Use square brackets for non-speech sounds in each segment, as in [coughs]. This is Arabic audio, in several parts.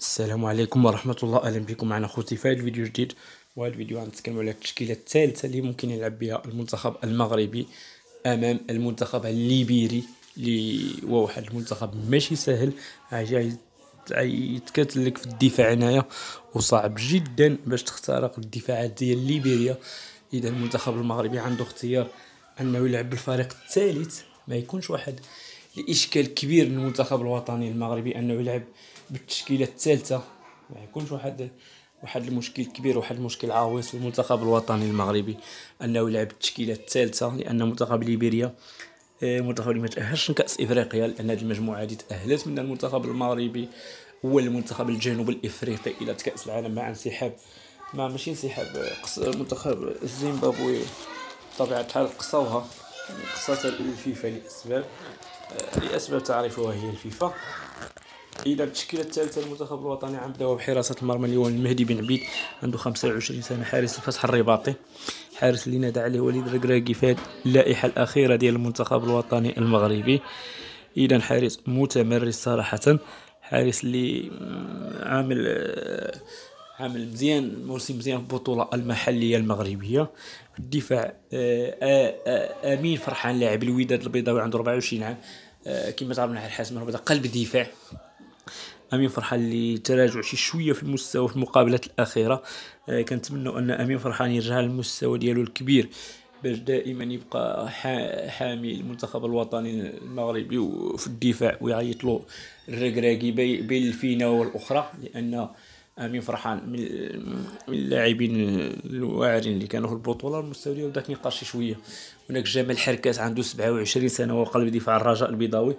السلام عليكم ورحمة الله أهلا بكم معنا خوتي في هذا الفيديو جديد وهذا الفيديو غنتكلم على التشكيلة الثالثة اللي ممكن يلعب بها المنتخب المغربي أمام المنتخب الليبيري اللي هو واحد المنتخب ماشي سهل يتكتل لك في الدفاع هنايا وصعب جدا باش تخترق الدفاعات ديال ليبيريا إذا المنتخب المغربي عنده اختيار أنه يلعب بالفريق الثالث ما يكونش واحد الإشكال كبير للمنتخب الوطني المغربي أنه يلعب بالتشكيله الثالثه ما يكونش واحد واحد المشكل كبير واحد المشكل عويص في المنتخب الوطني المغربي انه يلعب التشكيله الثالثه لان منتخب ليبيريا آه، منتخب اللي ما تاهلش لكاس افريقيا لان هذه المجموعه هذه تاهلت من المنتخب المغربي هو المنتخب الجنوب الافريقي الى كاس العالم مع انسحاب ما ماشي انسحاب آه، منتخب الزيمبابوي بطبيعه الحال قصوها قصات الفيفا لاسباب آه، لاسباب تعرفها هي الفيفا الى التشكيله الثالثه المنتخب الوطني غنبداو بحراسه المرمى اليوم المهدي بن عبيد عنده 25 سنه حارس الفتح الرباطي حارس اللي نادى عليه وليد الركراكي في اللائحه الاخيره ديال المنتخب الوطني المغربي اذا حارس متمرس صراحه حارس اللي عامل آه، عامل مزيان موسم مزيان في البطوله المحليه المغربيه في الدفاع آه، آه، امين فرحان لاعب الوداد البيضاوي عنده 24 عام كما تعرفنا على الحاسم قلب دفاع امين فرحان تراجع شي شويه في المستوى في المقابلات الاخيره آه، كنتمنوا ان امين فرحان يرجع للمستوى ديالو الكبير باش دائما يبقى حامي المنتخب الوطني المغربي وفي الدفاع ويعيط له الركراكي بين الفينه والاخرى لان امين فرحان من اللاعبين الواعرين اللي كانوا في البطوله المستوى ديالو داك كينقص شويه هناك جمال حركات عنده 27 سنه وقلب دفاع الرجاء البيضاوي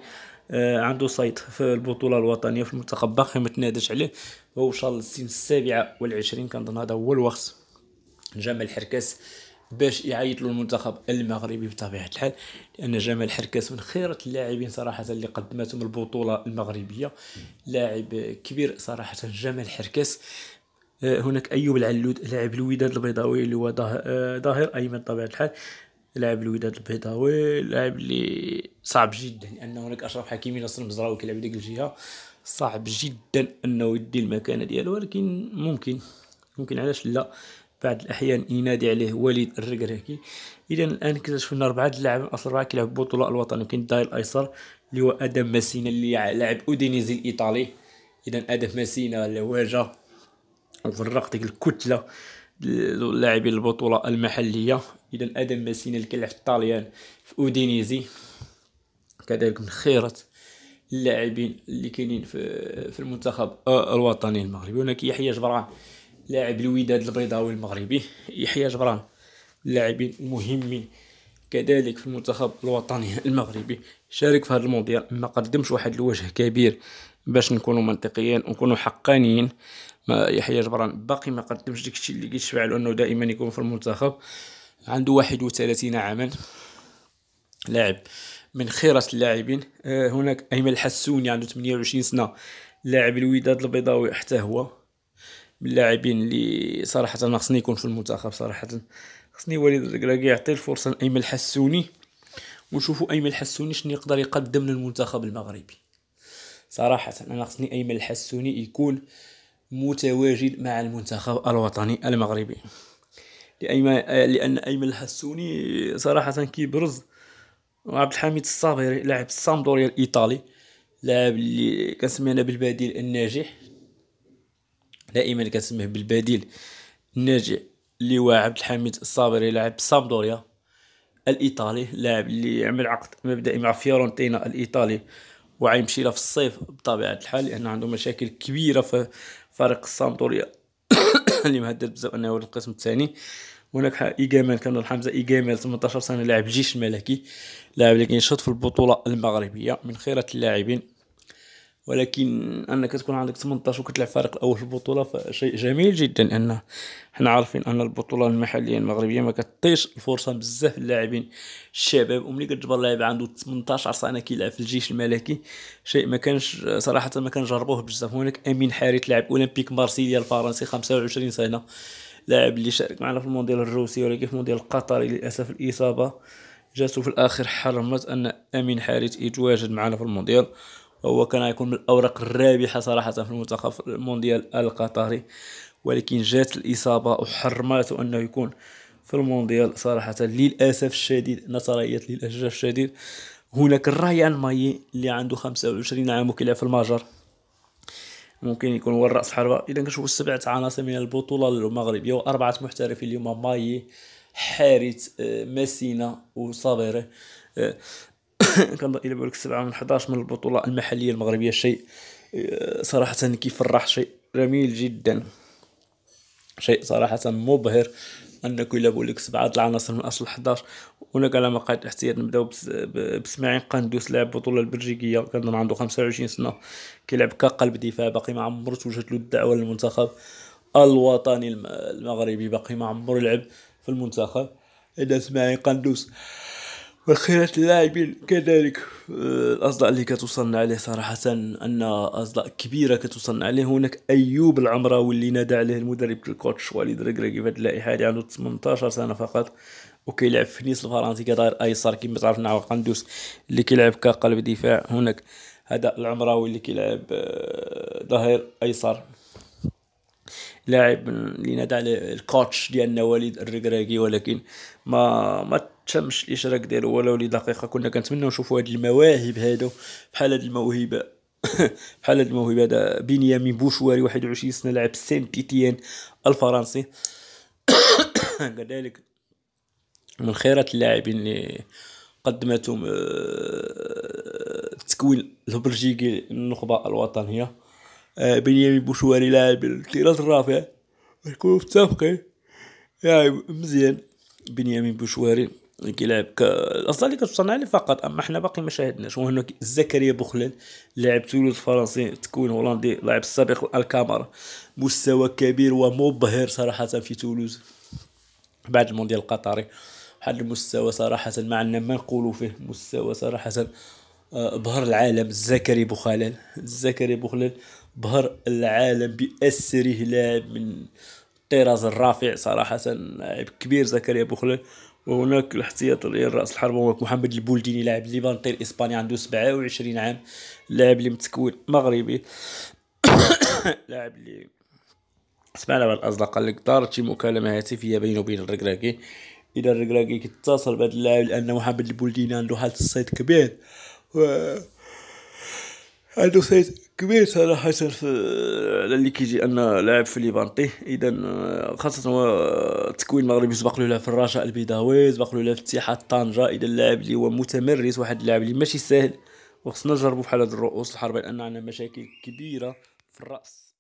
آه، عنده صيد في البطوله الوطنيه في المنتخب باقي ما تنادش عليه هو وصل للسن السابعه والعشرين كنظن هذا هو الوقت جمال حركاس باش يعيط له المنتخب المغربي بطبيعه الحال لان جمال حركاس من خيره اللاعبين صراحه اللي قدمتهم البطوله المغربيه لاعب كبير صراحه جمال حركاس آه، هناك ايوب العلود لاعب الوداد البيضاوي اللي هو ظاهر آه، ايمن بطبيعه الحال لاعب الوداد البيضاوي لاعب اللي صعب جدا ان هناك اشرف حكيمي نصر المزراوي كيلعب ديك الجهه صعب جدا انه يدي المكانه ديالو ولكن ممكن ممكن علاش لا بعض الاحيان ينادي عليه وليد الركراكي اذا الان اكتشفنا اربعه اللاعبين اصلا اربعه كيلعبوا البطوله الوطنيه كاين داير الايسر اللي هو ادم ماسينا اللي لاعب اودينيزي الايطالي اذا ادم ماسينا اللي واجه وفرق ديك الكتله لاعبي البطوله المحليه الى الادم ماسين الكلع في الطاليان في اودينيزي كذلك من خيره اللاعبين اللي كاينين في في المنتخب آه، الوطني المغربي هناك يحيى جبران لاعب الوداد البيضاوي المغربي يحيى جبران اللاعبين مهمين كذلك في المنتخب الوطني المغربي شارك في هذا المونديال ما قدمش واحد الوجه كبير باش نكونوا منطقيين ونكونوا حقانيين ما يحيى جبران باقي ما قدمش داكشي اللي كيشفع انه دائما يكون في المنتخب عنده 31 عاما لاعب من خيرة اللاعبين آه، هناك أيمن الحسوني عنده 28 سنة لاعب الوداد البيضاوي حتى هو من اللاعبين اللي صراحة خصني يكون في المنتخب صراحة خصني وليد الكراكي يعطي الفرصة لأيمن الحسوني ونشوفوا أيمن الحسوني شنو يقدر يقدم للمنتخب المغربي صراحة أنا خصني أيمن الحسوني يكون متواجد مع المنتخب الوطني المغربي لأيمن لأن أيمن الحسوني صراحة كيبرز وعبد الحميد الصابري لاعب السامدوريا الإيطالي لاعب اللي كنسمينا بالبديل الناجح دائما كنسميه بالبديل الناجح اللي هو عبد الحميد الصابري لاعب السامدوريا الايطالي لاعب اللي عمل عقد مبدئي مع فيورنتينا الايطالي وعيمشي لها في الصيف بطبيعه الحال لان عنده مشاكل كبيره في فريق السامدوريا اللي يعني مهدد بزاف انه ولد القسم الثاني هناك اي جمال كان الحمزه اي جمال 18 سنه لاعب جيش الملكي لاعب اللي كينشط في البطوله المغربيه من خيره اللاعبين ولكن انك تكون عندك 18 وكتلعب فريق الاول في البطوله فشيء جميل جدا ان حنا عارفين ان البطوله المحليه المغربيه ما كتعطيش الفرصه بزاف للاعبين الشباب وملي كتجبر لاعب عنده 18 سنه كيلعب في الجيش الملكي شيء ما كانش صراحه ما كنجربوه بزاف هناك امين حارث لاعب اولمبيك مارسيليا الفرنسي 25 سنه لاعب اللي شارك معنا في المونديال الروسي ولكن في المونديال القطري للاسف الاصابه جاتو في الاخر حرمت ان امين حارث يتواجد معنا في المونديال هو كان غيكون من الاوراق الرابحه صراحه في المنتخب المونديال القطري ولكن جات الاصابه وحرمته انه يكون في المونديال صراحه للاسف الشديد نتريث للاسف الشديد هناك الرايان ماي اللي عنده 25 عام وكيلعب في المجر ممكن يكون هو الراس حربه اذا كنشوفوا سبعه عناصر من البطوله المغربيه واربعه محترفين اليوم ماي حارث آه، ماسينا وصابره آه، [laughs] كنظن الى بالك سبعة من 11 من البطولة المحلية المغربية شيء آه، صراحة كيفرح شيء جميل جدا شيء صراحة مبهر انك الى بوليك سبعة العناصر من اصل 11 هناك على مقاعد الاحتياط نبداو بسماعين قندوس لاعب البطولة البلجيكية كان عنده 25 سنة كيلعب كقلب دفاع باقي ما عمر توجد له الدعوة للمنتخب الوطني المغربي باقي ما عمر لعب في المنتخب هذا اسماعيل قندوس وخيرة اللاعبين كذلك آه، الأصداء اللي كتوصلنا عليه صراحة أن أصداء كبيرة كتوصلنا عليه هناك أيوب العمراوي اللي نادى عليه المدرب الكوتش وليد ركراكي في هذه اللائحة اللي يعني عنده 18 سنة فقط وكيلعب في نيس الفرنسي كظهير أيسر كما تعرفنا على قندوس اللي كيلعب كقلب دفاع هناك هذا العمراوي اللي كيلعب آه، ظهير أيسر لاعب اللي نادى عليه الكوتش ديالنا وليد الركراكي ولكن ما ما تمش الاشراك ديالو ولو لدقيقه كنا كنتمنى نشوفوا هاد المواهب هادو بحال هاد الموهبه [laughs] بحال هاد الموهبه هذا بنيامين بوشواري 21 سنه لاعب سان بيتيان الفرنسي [coughs] كذلك من خيرات اللاعبين اللي قدمتهم التكوين آه، البلجيكي النخبه الوطنيه آه، بنيامين بوشواري لاعب الطراز الرافع نكونوا متفقين لاعب مزيان بنيامين بوشواري كيلعب ك... الاصلا اللي كتصنع لي فقط اما حنا باقي ما شاهدناش وهنا زكريا بوخلال لاعب تولد فرنسي تكوين هولندي لاعب السابق الكاميرا مستوى كبير ومبهر صراحه في تولوز بعد المونديال القطري واحد المستوى صراحه ما عندنا ما نقولوا فيه مستوى صراحه آه، بهر العالم زكريا بوخلال زكريا بوخلال بهر العالم بأسره لاعب من الطراز الرافع صراحه لاعب كبير زكريا بوخلال وهناك الاحتياط ديال راس الحرب هو محمد البولديني لاعب ليبان طير اسباني عنده 27 عام لاعب اللي متكون مغربي [coughs] لاعب اللي سمعنا بعض الاصدقاء اللي دارت شي مكالمه هاتفيه بينه وبين الركراكي اذا الركراكي كيتصل بهذا اللاعب لان محمد البولديني عنده حاله الصيد كبير و... هادو سيد كبير صراحة في اللي كيجي ان لاعب في ليفانتي اذا آه، خاصة هو التكوين المغربي سبق له في الرجاء البيضاوي سبق له في اتحاد طنجة اذا اللاعب اللي هو متمرس واحد اللاعب اللي ماشي ساهل وخصنا نجربو بحال هاد الرؤوس الحربة لان عندنا مشاكل كبيرة في الراس